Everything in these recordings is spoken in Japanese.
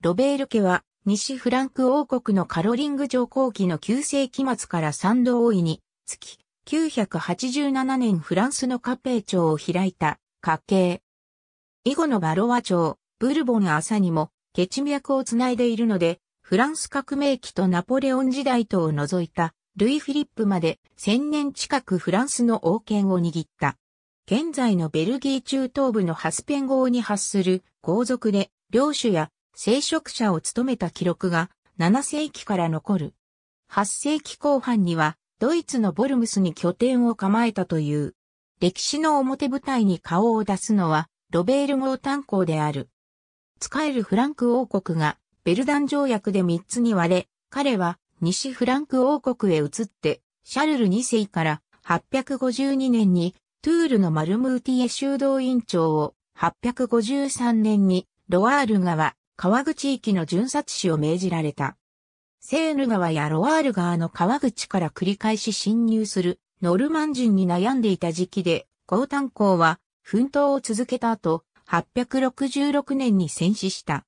ロベール家は西フランク王国のカロリング上皇期の9世紀末から賛同王位につき、987年フランスのカペー朝を開いた家系。以後のバロワ朝、ブルボン朝にも、血脈をつないでいるので、フランス革命期とナポレオン時代とを除いた、ルイ・フィリップまで千年近くフランスの王権を握った。現在のベルギー中東部のハスペン号に発する皇族で、領主や聖職者を務めた記録が7世紀から残る。8世紀後半にはドイツのボルムスに拠点を構えたという。歴史の表舞台に顔を出すのはロベール号炭鉱である。使えるフランク王国がベルダン条約で3つに割れ、彼は西フランク王国へ移ってシャルル2世から852年にトゥールのマルムーティエ修道院長を853年にロワール川川口域の巡察士を命じられた。セーヌ川やロワール川の川口から繰り返し侵入するノルマン人に悩んでいた時期で、高ータは奮闘を続けた後、866年に戦死した。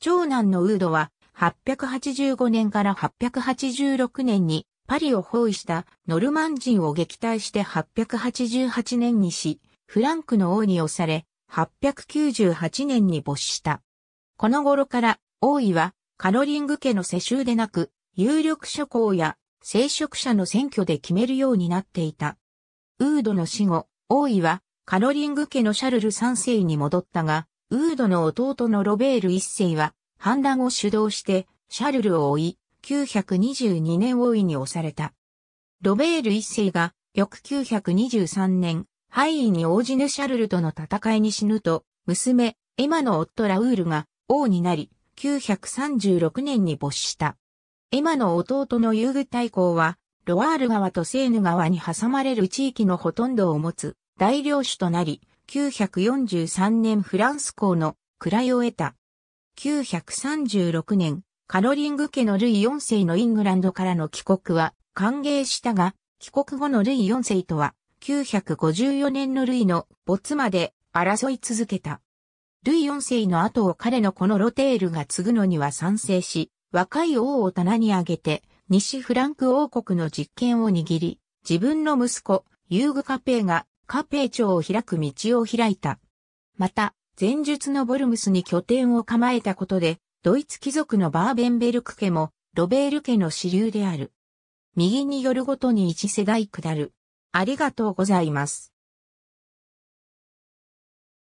長男のウードは885年から886年にパリを包囲したノルマン人を撃退して888年にし、フランクの王に押され、898年に没した。この頃から、王位は、カロリング家の世襲でなく、有力諸侯や聖職者の選挙で決めるようになっていた。ウードの死後、王位はカロリング家のシャルル3世に戻ったが、ウードの弟のロベール1世は反乱を主導してシャルルを追い、922年王位に押された。ロベール1世が翌923年、敗位に応じぬシャルルとの戦いに死ぬと、娘、エマの夫ラウールが王になり、936年に没した。エマの弟の遊具大公は、ロワール川とセーヌ川に挟まれる地域のほとんどを持つ大領主となり、943年フランス公の位を得た。936年、カロリング家のルイ4世のイングランドからの帰国は歓迎したが、帰国後のルイ4世とは、954年のルイの没まで争い続けた。ルイ4世の後を彼のこのロテールが継ぐのには賛成し、若い王を棚に上げて、西フランク王国の実権を握り、自分の息子、ユーグ・カペーが、カペー朝を開く道を開いた。また、前述のボルムスに拠点を構えたことで、ドイツ貴族のバーベンベルク家も、ロベール家の支流である。右によるごとに一世代下る。ありがとうございます。